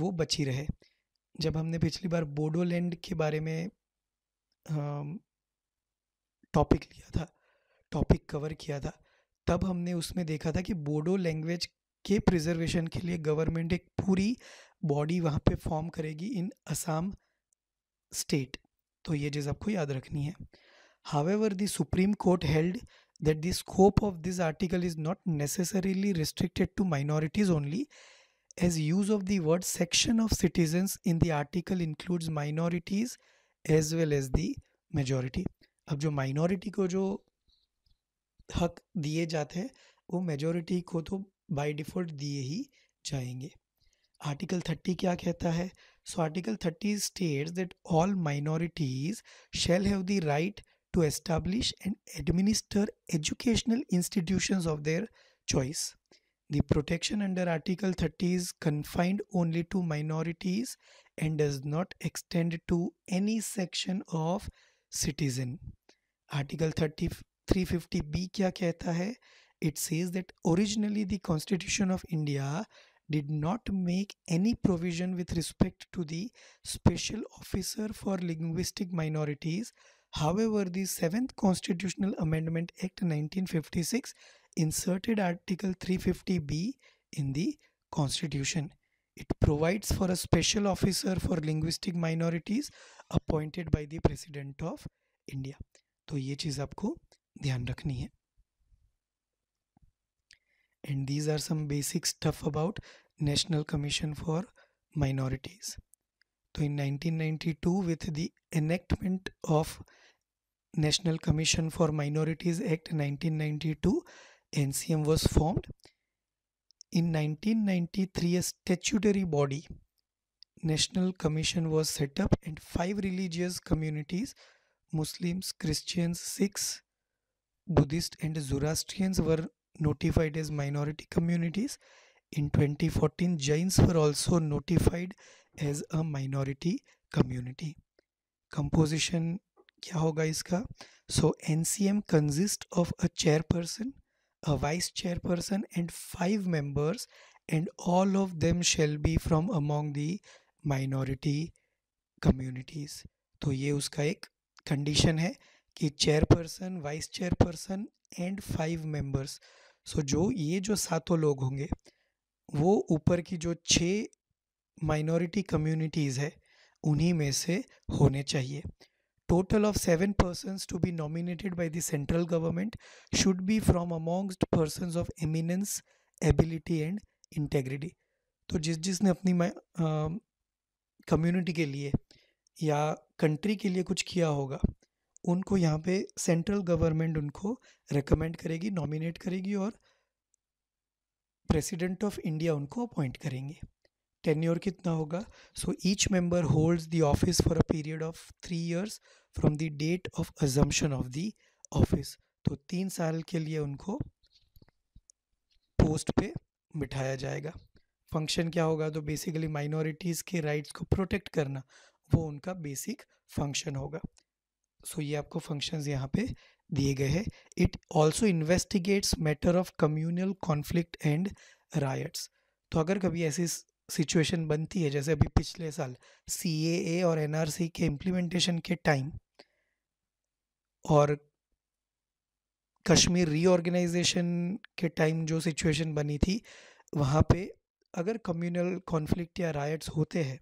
वो बची रहे जब हमने पिछली बार बोडोलैंड के बारे में टॉपिक लिया था टॉपिक कवर किया था तब हमने उसमें देखा था कि बोडो लैंग्वेज के प्रिजर्वेशन के लिए गवर्नमेंट एक पूरी बॉडी वहाँ पे फॉर्म करेगी इन असम स्टेट तो ये चीज़ आपको याद रखनी है however the Supreme Court held that the scope of this article is not necessarily restricted to minorities only as use of the word section of citizens in the article includes minorities as well as the majority अब जो माइनॉरिटी को जो हक दिए जाते हैं वो मेजोरिटी को तो बाय डिफ़ॉल्ट दिए ही जाएंगे आर्टिकल थर्टी क्या कहता है so article thirty states that all minorities shall have the right to establish and administer educational institutions of their choice the protection under article thirty is confined only to minorities and does not extend to any section of citizen article thirty 350b क्या कहता है it says that originally the constitution of india did not make any provision with respect to the special officer for linguistic minorities however the 7th constitutional amendment act 1956 inserted article 350b in the constitution it provides for a special officer for linguistic minorities appointed by the president of india तो ये चीज़ आपको ध्यान रखनी है and these are some basic stuff about National Commission for Minorities तो in 1992 with the enactment of National Commission for Minorities Act 1992 NCM was formed in 1993 a statutory body national commission was set and five religious communities Muslims Christians Sikhs Buddhists and Zoroastrians were notified as minority communities. In 2014, Jains were also notified as a minority community. Composition kya hoga iska? So, NCM consists of a chairperson, a vice chairperson, and five members, and all of them shall be from among the minority communities. So, this is condition. कि chairperson vice chairperson and five members so जो ये जो सातों लोग होंगे वो ऊपर की जो छः माइनॉरिटी कम्युनिटीज़ है उन्हीं में से होने चाहिए total of seven persons to be nominated by the central government should be from amongst person of eminence ability and integrity तो जिस जिसने अपनी कम्युनिटी के लिए या कंट्री के लिए कुछ किया होगा उनको यहाँ पे सेंट्रल गवर्नमेंट उनको रिकमेंड करेगी नॉमिनेट करेगी और प्रेसिडेंट ऑफ इंडिया उनको अपॉइंट करेंगे टेन्योर कितना होगा so each member holds the office for a period of three years from the date of assumption of the office तो तीन साल के लिए उनको पोस्ट पे बिठाया जाएगा फंक्शन क्या होगा तो बेसिकली माइनॉरिटीज़ के राइट्स को प्रोटेक्ट करना वो उनका बेसिक फंक्शन होगा सो ये आपको फंक्शंस यहाँ पे दिए गए हैं it also investigates matter of communal conflict and riots तो अगर कभी ऐसी सिचुएशन बनती है जैसे अभी पिछले साल सी और एन के इम्प्लीमेंटेशन के टाइम और कश्मीर रीऑर्गेनाइजेशन के टाइम जो सिचुएशन बनी थी वहाँ पे अगर कम्युनल कॉन्फ्लिक्ट या राइट्स होते हैं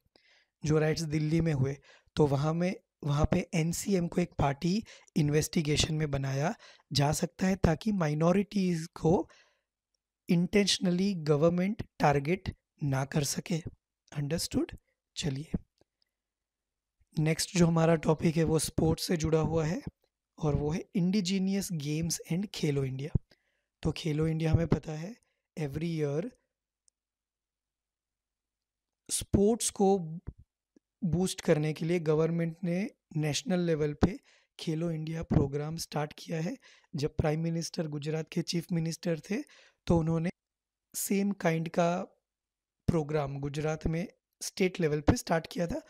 जो राइट्स दिल्ली में हुए तो वहाँ में वहाँ पे एनसीएम को एक पार्टी इन्वेस्टिगेशन में बनाया जा सकता है ताकि माइनॉरिटीज़ को इंटेंशनली गवर्नमेंट टारगेट ना कर सके अंडरस्टूड चलिए नेक्स्ट जो हमारा टॉपिक है वो स्पोर्ट्स से जुड़ा हुआ है और वो है indigenous games and Khelo India तो खेलो इंडिया हमें पता है एवरी ईयर स्पोर्ट्स को बूस्ट करने के लिए गवर्नमेंट ने नेशनल लेवल पे खेलो इंडिया प्रोग्राम स्टार्ट किया है जब प्राइम मिनिस्टर गुजरात के चीफ मिनिस्टर थे तो उन्होंने सेम काइंड का प्रोग्राम गुजरात में स्टेट लेवल पे स्टार्ट किया था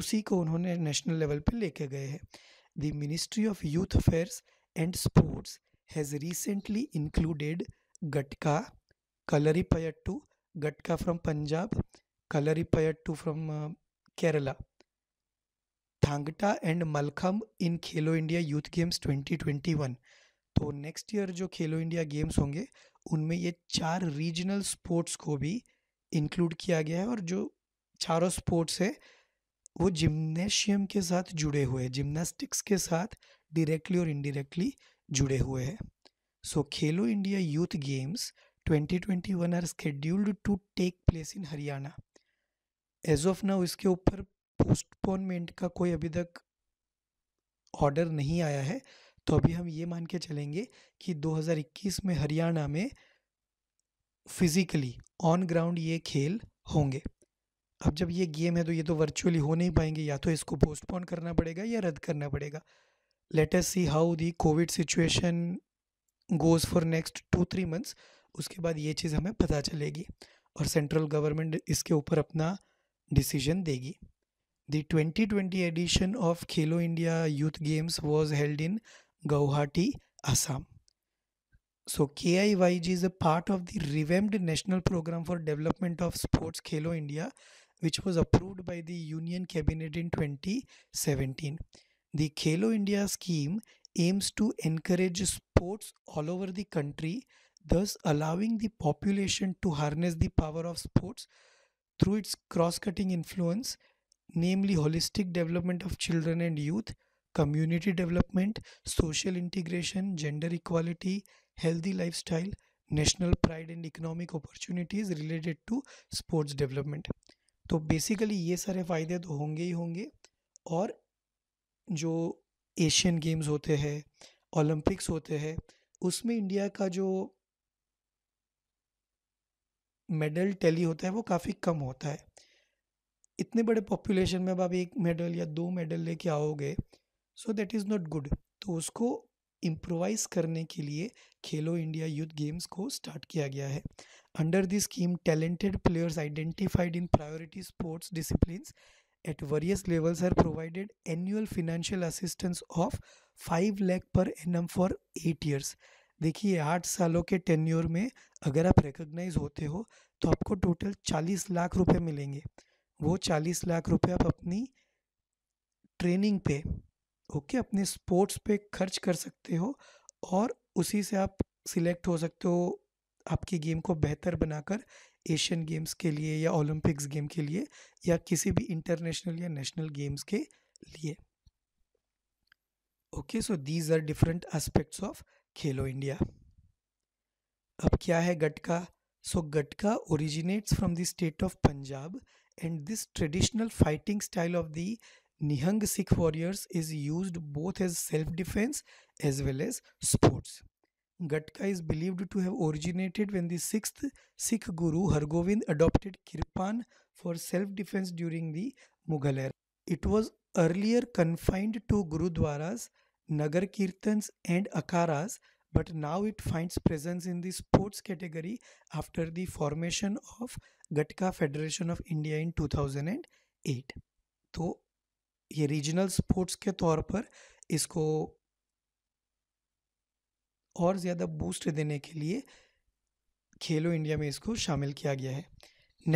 उसी को उन्होंने नेशनल लेवल पे लेके गए हैं the ministry of youth affairs and sports has recently included gatka kalari payattu gatka from Punjab kalari payattu from Kerala thangta and mallakhamb in Khelo India youth games 2021 तो नेक्स्ट ईयर जो खेलो इंडिया गेम्स होंगे उनमें ये चार रीजनल स्पोर्ट्स को भी इंक्लूड किया गया है और जो चारों स्पोर्ट्स है वो जिम्नेशियम के साथ जुड़े हुए हैं जिम्नास्टिक्स के साथ डायरेक्टली और इनडायरेक्टली जुड़े हुए हैं so Khelo India youth games 2021 are scheduled to take place in Haryana as of now इसके ऊपर पोस्टपोनमेंट का कोई अभी तक ऑर्डर नहीं आया है तो अभी हम ये मान के चलेंगे कि 2021 में हरियाणा में फिज़िकली ऑन ग्राउंड ये खेल होंगे अब जब ये गेम है तो ये तो वर्चुअली हो नहीं पाएंगे या तो इसको पोस्टपोन करना पड़ेगा या रद्द करना पड़ेगा latest see how the COVID situation goes for next two three months उसके बाद ये चीज़ हमें पता चलेगी और सेंट्रल गवर्नमेंट इसके ऊपर अपना decision degi. The 2020 edition of Khelo India Youth Games was held in Guwahati, Assam. So KIYG is a part of the revamped National Program for Development of Sports Khelo India, which was approved by the Union Cabinet in 2017. The Khelo India scheme aims to encourage sports all over the country, thus allowing the population to harness the power of sports through its cross cutting influence, namely holistic development of children and youth, community development, social integration, gender equality, healthy lifestyle, national pride and economic opportunities related to sports development. तो बेसिकली ये सारे फ़ायदे तो होंगे ही होंगे और जो एशियन गेम्स होते हैं ओलंपिक्स होते हैं उसमें इंडिया का जो मेडल टैली होता है वो काफ़ी कम होता है इतने बड़े पॉपुलेशन में अब आप एक मेडल या दो मेडल लेके आओगे so that is not good तो उसको इम्प्रोवाइज करने के लिए खेलो इंडिया यूथ गेम्स को स्टार्ट किया गया है under this scheme talented players identified in priority sports discipline various levels are provided provided annual assistance of five 5 per annum for eight years देखिए आठ सालों के टेन्योर में अगर आप रिकग्नाइज होते हो तो आपको टोटल चालीस लाख रुपए मिलेंगे वो चालीस लाख रुपए आप अपनी ट्रेनिंग पे ओके अपने स्पोर्ट्स पे खर्च कर सकते हो और उसी से आप सिलेक्ट हो सकते हो आपकी गेम को बेहतर बनाकर एशियन गेम्स के लिए या ओलंपिक्स गेम के लिए या किसी भी इंटरनेशनल या नेशनल गेम्स के लिए okay so these are different aspects of Khelo India अब क्या है gatka so gatka originates from the state of Punjab and this traditional fighting style of the Nihang Sikh warriors is use both as self defence as well as sports gatka is believed to have originated when sixth Sikh guru Hargobind adopted kirpan for self defence during the Mughal era it was earlier confined to gurdwaras nagar kirtan and akharas but now it finds presence in the sports category after the formation of gatka federation of India in 2008 तो ये रीजनल स्पोर्ट्स के तौर पर इसको और ज़्यादा बूस्ट देने के लिए खेलो इंडिया में इसको शामिल किया गया है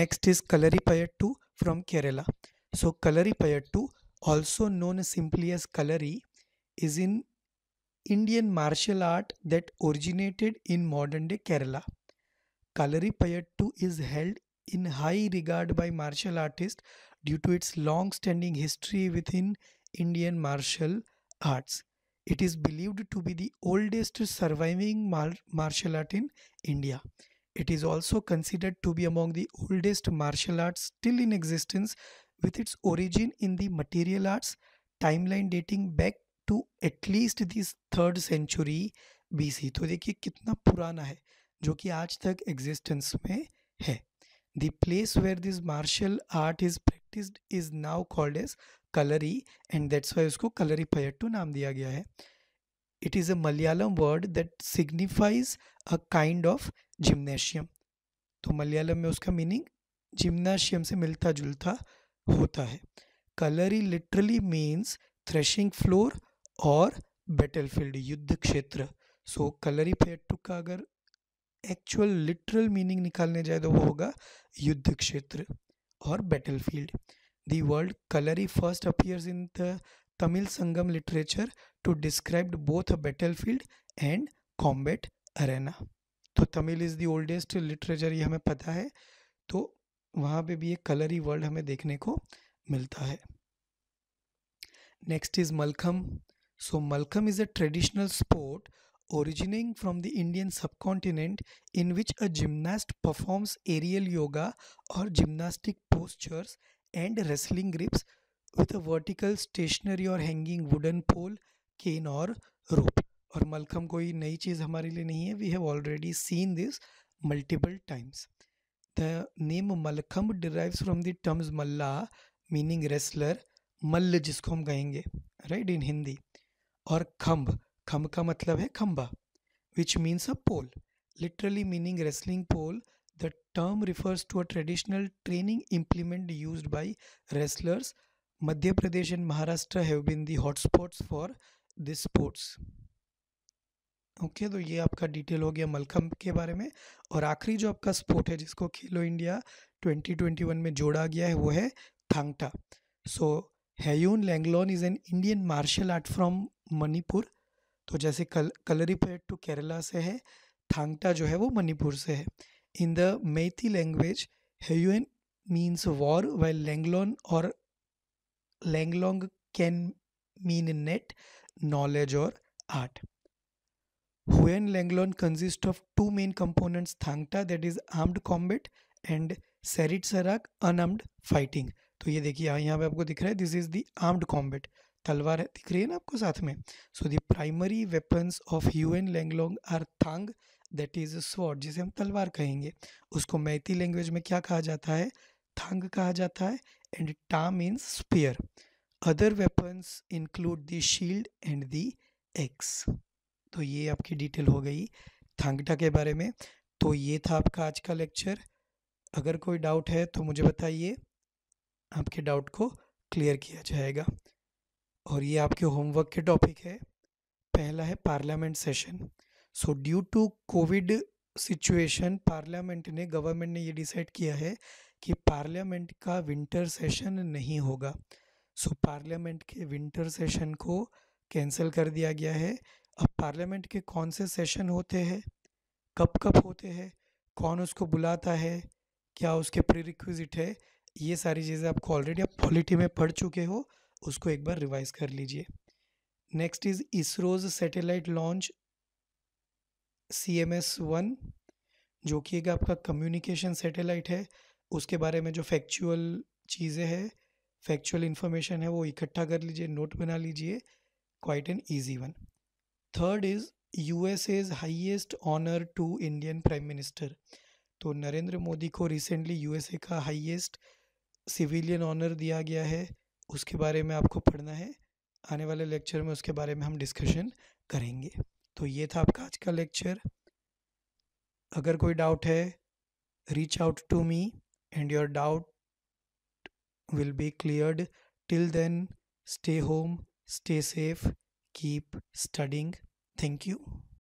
next is kalari payattu from Kerala so kalari payattu also known simply as kalari is in Indian martial art that originated in modern day Kerala. Kalaripayattu is held in high regard by martial artists due to its long standing history within Indian martial arts. It is believed to be the oldest surviving mar- martial art in India. It is also considered to be among the oldest martial arts still in existence, with its origin in the material arts timeline dating back to at least this third century C तो देखिए कितना पुराना है जो कि आज तक एग्जिस्टेंस में है the place where this martial art is practice is now called as kalari and that's why उसको कलरी पयट्टू नाम दिया गया है it is a Malayalam word that signifies a kind of gymnasium तो मलयालम में उसका मीनिंग जिम्नाशियम से मिलता जुलता होता है kalari literally means threshing floor और बैटलफील्ड युद्ध क्षेत्र सो कलरी टू का अगर एक्चुअल लिटरल मीनिंग निकालने जाए तो वो होगा युद्ध क्षेत्र और battlefield the world kalari first appears in the Tamil Sangam literature to describe both battle battlefield and combat arena तो Tamil is the oldest literature ये हमें पता है तो वहाँ पे भी एक कलरी वर्ल्ड हमें देखने को मिलता है next is mallakhamb So Malkham is a traditional sport originating from the Indian subcontinent in which a gymnast performs aerial yoga or gymnastic postures and wrestling grips with a vertical stationary or hanging wooden pole, cane or rope. और मलखम कोई नई चीज़ हमारे लिए नहीं है we have already seen this multiple times. The name Malkham derives from the terms Malla meaning wrestler, Mall जिसको हम कहेंगे right in Hindi. और खम्भ खम्भ का मतलब है खम्बा which means a pole literally meaning wrestling pole the term refers to a traditional training implement use by wrestlers Madhya Pradesh and Maharashtra have been the hot spots for this sports okay तो ये आपका डिटेल हो गया मलखम के बारे में और आखिरी जो आपका स्पोर्ट है जिसको खेलो इंडिया 2021 में जोड़ा गया है वो है thangta so huyen langlon is an Indian martial art from Manipur तो जैसे कल कलरीपेट टू केरला से है थांगटा जो है वो मणिपुर से है in the Meitei language huyen means war well langlon और langlong can mean net knowledge और art huyen langlon consist of two main components thangta that is armed combat and sarit sarak unarmed fighting तो ये देखिए यहाँ पे आपको दिख रहा है this is the armed combat तलवार दिख रही है ना आपको साथ में so the primary weapons of huyen langlon are Thang that is sword जिसे हम तलवार कहेंगे उसको मैथी लैंग्वेज में क्या कहा जाता है थांग कहा जाता है and ta means spear other weapons include the shield and the axe तो ये आपकी डिटेल हो गई थांगटा के बारे में तो ये था आपका आज का लेक्चर अगर कोई डाउट है तो मुझे बताइए आपके डाउट को क्लियर किया जाएगा और ये आपके होमवर्क के टॉपिक है पहला है parliament session so due to COVID situation parliament ने गवर्नमेंट ने ये डिसाइड किया है कि पार्लियामेंट का विंटर सेशन नहीं होगा सो so, पार्लियामेंट के विंटर सेशन को कैंसिल कर दिया गया है अब पार्लियामेंट के कौन से सेशन होते हैं कब कब होते हैं कौन उसको बुलाता है क्या उसके प्री है ये सारी चीज़ें आपको ऑलरेडी आप पॉलिटी में पढ़ चुके हो उसको एक बार रिवाइज कर लीजिए next is ISRO's satellite launch C M S one जो कि एक आपका कम्युनिकेशन सैटेलाइट है उसके बारे में जो फैक्चुअल चीज़ें हैं फैक्चुअल इन्फॉर्मेशन है वो इकट्ठा कर लीजिए नोट बना लीजिए quite an easy one third is U S as highest honour to Indian prime minister तो नरेंद्र मोदी को रिसेंटली यू एस ए का हाइएस्ट सिविलियन ऑनर दिया गया है उसके बारे में आपको पढ़ना है आने वाले लेक्चर में उसके बारे में हम डिस्कशन करेंगे तो ये था आपका आज का लेक्चर अगर कोई डाउट है reach out to me and your doubt will be cleared till then stay home stay safe keep studying thank you